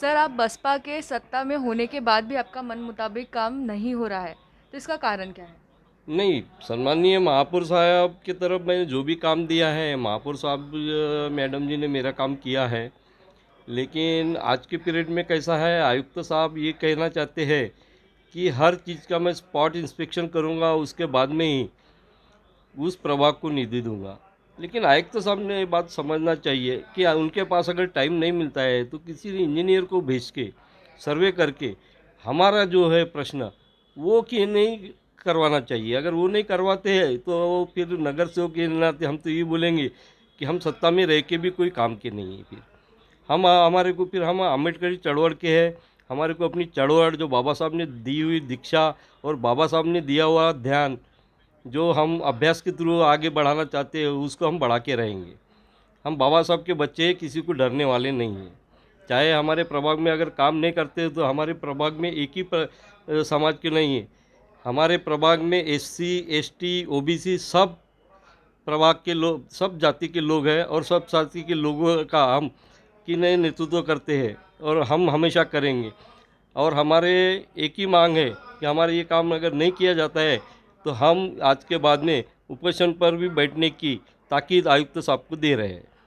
sir आप बसपा के सत्ता में होने के बाद भी आपका मन मुताबिक काम नहीं हो रहा है तो इसका कारण क्या है नहीं सम्माननीय महापुर साहब की तरफ मैंने जो भी काम दिया है महापुर साहब मैडम जी ने मेरा काम किया है लेकिन आज के पीरियड में कैसा है आयुक्त साहब ये कहना चाहते हैं कि हर चीज़ का मैं स्पॉट इंस्पेक्शन करूँगा उसके बाद में ही उस प्रभाग को निधि दूंगा लेकिन आयुक्त तो साहब ने बात समझना चाहिए कि उनके पास अगर टाइम नहीं मिलता है तो किसी इंजीनियर को भेज के सर्वे करके हमारा जो है प्रश्न वो कि नहीं करवाना चाहिए अगर वो नहीं करवाते हैं तो फिर नगर सेवक के नाते तो हम तो ये बोलेंगे कि हम सत्ता में रह के भी कोई काम के नहीं है फिर हम हमारे को फिर हम अम्बेडकर चढ़वड़ के हैं हमारे को अपनी चढ़वड़ जो बाबा साहब ने दी हुई दीक्षा और बाबा साहब ने दिया हुआ ध्यान जो हम अभ्यास के थ्रू आगे बढ़ाना चाहते हैं उसको हम बढ़ा के रहेंगे हम बाबा साहब के बच्चे हैं किसी को डरने वाले नहीं हैं चाहे हमारे प्रभाग में अगर काम नहीं करते तो हमारे प्रभाग में एक ही समाज के नहीं है हमारे प्रभाग में S C S T O B C सब प्रभाग के लोग सब जाति के लोग हैं और सब जाति के लोगों का हम कि नए नेतृत्व करते हैं और हम हमेशा करेंगे और हमारे एक ही मांग है कि हमारा ये काम अगर नहीं किया जाता है तो हम आज के बाद में उपवेशन पर भी बैठने की ताकीद आयुक्त साहब को दे रहे हैं